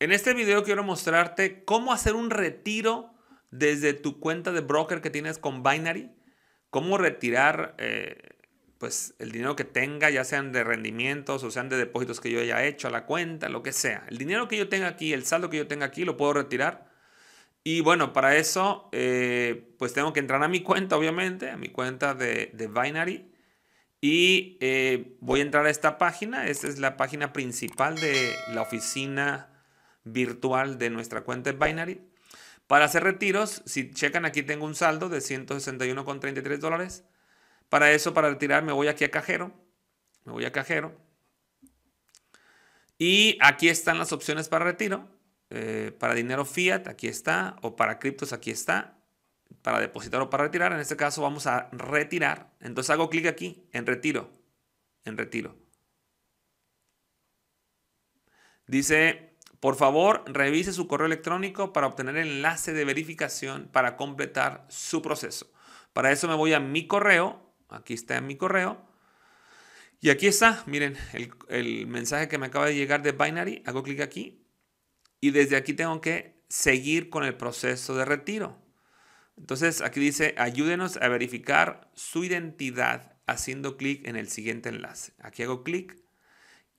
En este video quiero mostrarte cómo hacer un retiro desde tu cuenta de broker que tienes con Binary, cómo retirar eh, pues el dinero que tenga, ya sean de rendimientos o sean de depósitos que yo haya hecho a la cuenta, lo que sea. El dinero que yo tenga aquí, el saldo que yo tenga aquí, lo puedo retirar. Y bueno, para eso, eh, pues tengo que entrar a mi cuenta, obviamente, a mi cuenta de, Binary. Y eh, voy a entrar a esta página. Esta es la página principal de la oficina virtual de nuestra cuenta Binary. Para hacer retiros, si checan aquí tengo un saldo de 161,33 dólares. Para eso, para retirar, me voy aquí a cajero. Me voy a cajero. Y aquí están las opciones para retiro. Eh, para dinero fiat, aquí está. O para criptos, aquí está. Para depositar o para retirar. En este caso vamos a retirar. Entonces hago clic aquí en retiro. En retiro. Dice por favor, revise su correo electrónico para obtener el enlace de verificación para completar su proceso. Para eso me voy a mi correo. Aquí está mi correo. Y aquí está, miren, el, mensaje que me acaba de llegar de Binary. Hago clic aquí. Y desde aquí tengo que seguir con el proceso de retiro. Entonces aquí dice, ayúdenos a verificar su identidad haciendo clic en el siguiente enlace. Aquí hago clic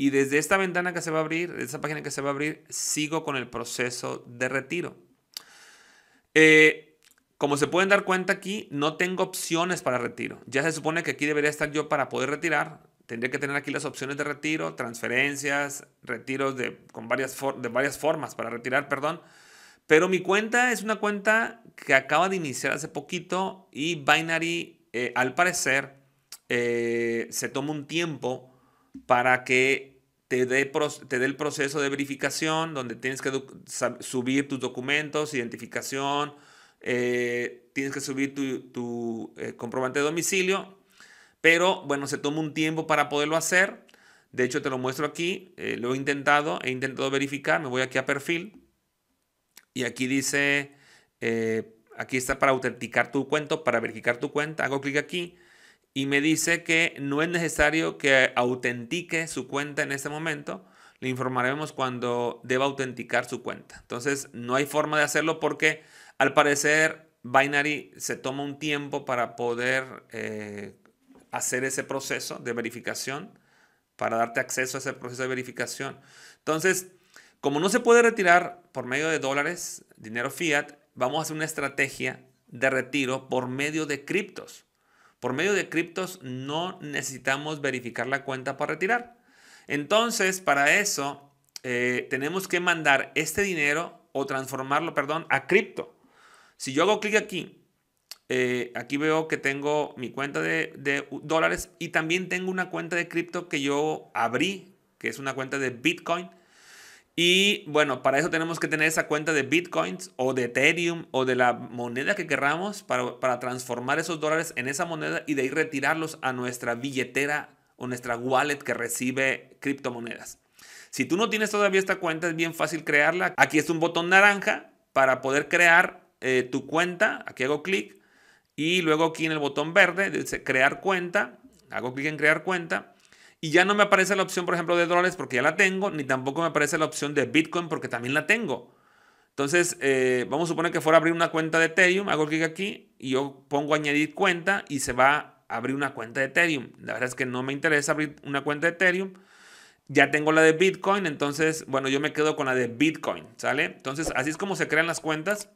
y desde esta ventana que se va a abrir, de esta página que se va a abrir, sigo con el proceso de retiro. Eh, como se pueden dar cuenta aquí, no tengo opciones para retiro. Ya se supone que aquí debería estar yo para poder retirar. Tendría que tener aquí las opciones de retiro, transferencias, retiros de, con varias, de varias formas para retirar, perdón. Pero mi cuenta es una cuenta que acaba de iniciar hace poquito y Binary, eh, al parecer, eh, se toma un tiempo para que te dé, el proceso de verificación donde tienes que subir tus documentos, identificación, eh, tienes que subir tu, eh, comprobante de domicilio, pero bueno, se toma un tiempo para poderlo hacer. De hecho, te lo muestro aquí, eh, lo he intentado, he intentado verificar, me voy aquí a perfil y aquí dice, aquí está para autenticar tu cuento, para verificar tu cuenta, hago clic aquí y me dice que no es necesario que autentique su cuenta en este momento. Le informaremos cuando deba autenticar su cuenta. Entonces, no hay forma de hacerlo porque al parecer Binary se toma un tiempo para poder eh, hacer ese proceso de verificación, para darte acceso a ese proceso de verificación. Entonces, como no se puede retirar por medio de dólares, dinero fiat, vamos a hacer una estrategia de retiro por medio de criptos. Por medio de criptos no necesitamos verificar la cuenta para retirar. Entonces, para eso, eh, tenemos que mandar este dinero o transformarlo, perdón, a cripto. Si yo hago clic aquí, eh, aquí veo que tengo mi cuenta de dólares y también tengo una cuenta de cripto que yo abrí, que es una cuenta de Bitcoin y bueno, para eso tenemos que tener esa cuenta de bitcoins o de Ethereum o de la moneda que queramos para, transformar esos dólares en esa moneda y de ahí retirarlos a nuestra billetera o nuestra wallet que recibe criptomonedas. Si tú no tienes todavía esta cuenta, es bien fácil crearla. Aquí está un botón naranja para poder crear eh, tu cuenta. Aquí hago clic y luego aquí en el botón verde dice crear cuenta. Hago clic en crear cuenta y ya no me aparece la opción, por ejemplo, de dólares porque ya la tengo, ni tampoco me aparece la opción de Bitcoin porque también la tengo. Entonces, eh, vamos a suponer que fuera a abrir una cuenta de Ethereum, hago clic aquí y yo pongo añadir cuenta y se va a abrir una cuenta de Ethereum. La verdad es que no me interesa abrir una cuenta de Ethereum. Ya tengo la de Bitcoin, entonces, bueno, yo me quedo con la de Bitcoin, ¿sale? Entonces, así es como se crean las cuentas.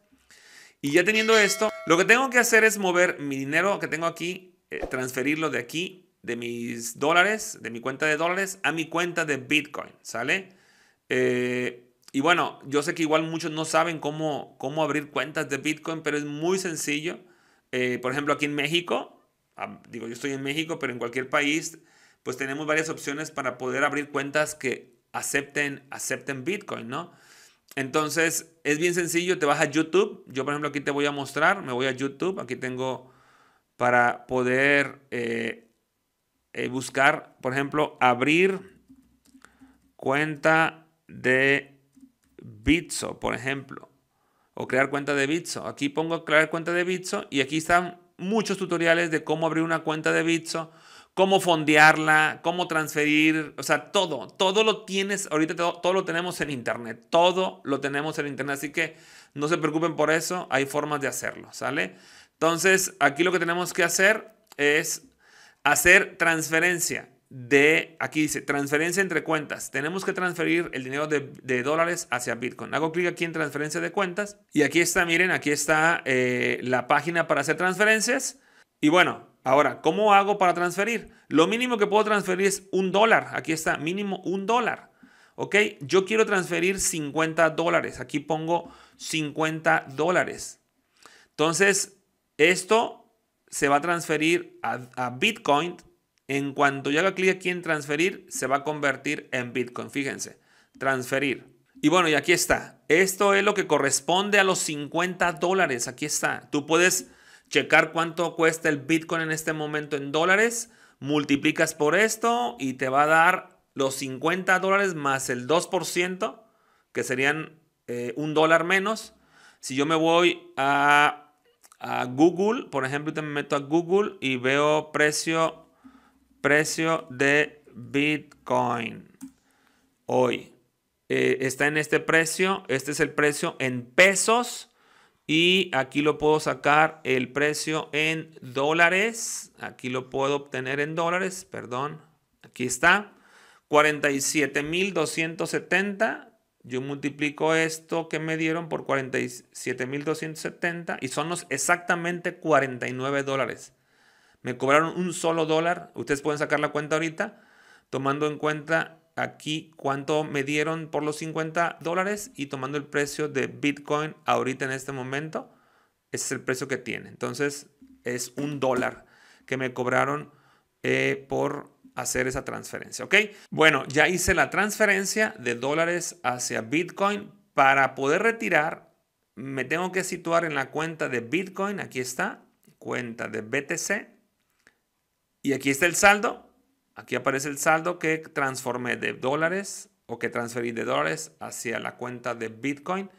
Y ya teniendo esto, lo que tengo que hacer es mover mi dinero que tengo aquí, eh, transferirlo de aquí de mis dólares, de mi cuenta de dólares, a mi cuenta de Bitcoin, ¿sale? Eh, y bueno, yo sé que igual muchos no saben cómo, cómo abrir cuentas de Bitcoin, pero es muy sencillo. Eh, por ejemplo, aquí en México, ah, digo, yo estoy en México, pero en cualquier país, pues tenemos varias opciones para poder abrir cuentas que acepten, acepten Bitcoin, ¿no? Entonces, es bien sencillo, te vas a YouTube. Yo, por ejemplo, aquí te voy a mostrar, me voy a YouTube, aquí tengo para poder eh, eh, buscar, por ejemplo, abrir cuenta de Bitso, por ejemplo, o crear cuenta de Bitso. Aquí pongo crear cuenta de Bitso y aquí están muchos tutoriales de cómo abrir una cuenta de Bitso, cómo fondearla, cómo transferir, o sea, todo, todo lo tienes, ahorita todo, todo, lo tenemos en internet, todo lo tenemos en internet, así que no se preocupen por eso, hay formas de hacerlo, ¿sale? Entonces, aquí lo que tenemos que hacer es hacer transferencia de, aquí dice, transferencia entre cuentas. Tenemos que transferir el dinero de, dólares hacia Bitcoin. Hago clic aquí en transferencia de cuentas y aquí está, miren, aquí está eh, la página para hacer transferencias. Y bueno, ahora, ¿cómo hago para transferir? Lo mínimo que puedo transferir es un dólar. Aquí está, mínimo un dólar. ¿Ok? Yo quiero transferir 50 dólares. Aquí pongo 50 dólares. Entonces, esto se va a transferir a, Bitcoin. En cuanto yo haga clic aquí en transferir, se va a convertir en Bitcoin. Fíjense, transferir. Y bueno, y aquí está. Esto es lo que corresponde a los 50 dólares. Aquí está. Tú puedes checar cuánto cuesta el Bitcoin en este momento en dólares. Multiplicas por esto y te va a dar los 50 dólares más el 2%, que serían eh, un dólar menos. Si yo me voy a a Google, por ejemplo, te meto a Google y veo precio, precio de Bitcoin hoy. Eh, está en este precio, este es el precio en pesos y aquí lo puedo sacar el precio en dólares. Aquí lo puedo obtener en dólares, perdón. Aquí está. 47.270 yo multiplico esto que me dieron por 47.270 y son los exactamente 49 dólares. Me cobraron un solo dólar. Ustedes pueden sacar la cuenta ahorita, tomando en cuenta aquí cuánto me dieron por los 50 dólares y tomando el precio de Bitcoin ahorita en este momento. Ese es el precio que tiene. Entonces es un dólar que me cobraron eh, por hacer esa transferencia, ¿ok? Bueno, ya hice la transferencia de dólares hacia Bitcoin. Para poder retirar, me tengo que situar en la cuenta de Bitcoin. Aquí está, cuenta de BTC. Y aquí está el saldo. Aquí aparece el saldo que transformé de dólares o que transferí de dólares hacia la cuenta de Bitcoin.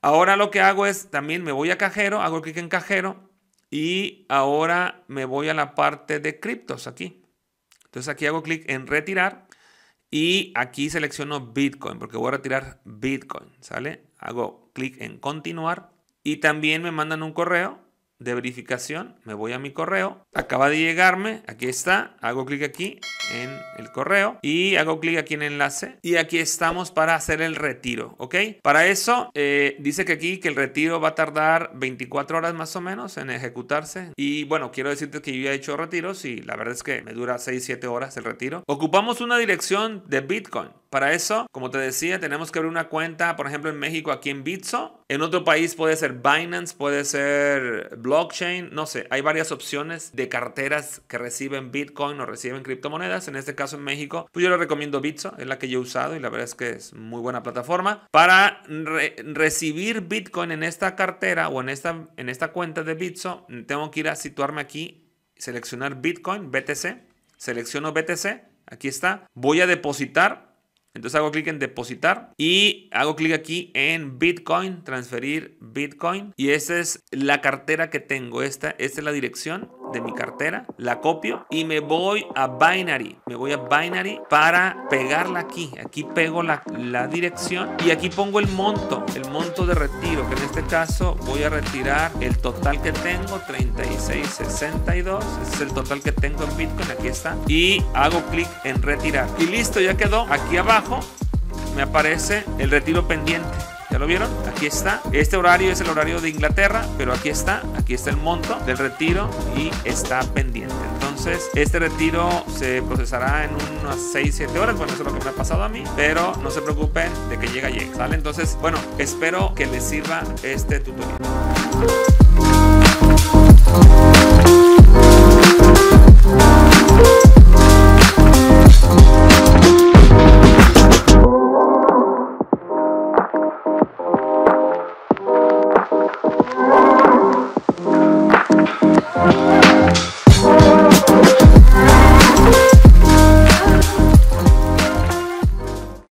Ahora lo que hago es, también me voy a cajero, hago clic en cajero y ahora me voy a la parte de criptos aquí. Entonces aquí hago clic en retirar y aquí selecciono Bitcoin porque voy a retirar Bitcoin, ¿sale? Hago clic en continuar y también me mandan un correo de verificación, me voy a mi correo, acaba de llegarme, aquí está, hago clic aquí en el correo y hago clic aquí en enlace y aquí estamos para hacer el retiro, ¿ok? Para eso eh, dice que aquí que el retiro va a tardar 24 horas más o menos en ejecutarse y bueno, quiero decirte que yo ya he hecho retiros y la verdad es que me dura 6-7 horas el retiro. Ocupamos una dirección de Bitcoin. Para eso, como te decía, tenemos que abrir una cuenta, por ejemplo, en México, aquí en Bitso. En otro país puede ser Binance, puede ser blockchain, no sé. Hay varias opciones de carteras que reciben Bitcoin o reciben criptomonedas. En este caso, en México, pues yo le recomiendo Bitso, es la que yo he usado y la verdad es que es muy buena plataforma. Para recibir Bitcoin en esta cartera o en esta, en esta cuenta de Bitso, tengo que ir a situarme aquí, seleccionar Bitcoin, BTC, selecciono BTC, aquí está. Voy a depositar entonces hago clic en depositar y hago clic aquí en Bitcoin, transferir Bitcoin. Y esa es la cartera que tengo. Esta, esta es la dirección mi cartera, la copio y me voy a Binary. Me voy a Binary para pegarla aquí. Aquí pego la, la dirección y aquí pongo el monto, el monto de retiro, que en este caso voy a retirar el total que tengo, 36.62. 62 es el total que tengo en Bitcoin, aquí está. Y hago clic en retirar. Y listo, ya quedó. Aquí abajo me aparece el retiro pendiente lo vieron? Aquí está. Este horario es el horario de Inglaterra, pero aquí está. Aquí está el monto del retiro y está pendiente. Entonces, este retiro se procesará en unas 6-7 horas. Bueno, eso es lo que me ha pasado a mí. Pero no se preocupen de que llega, llega. ¿Sale? Entonces, bueno, espero que les sirva este tutorial.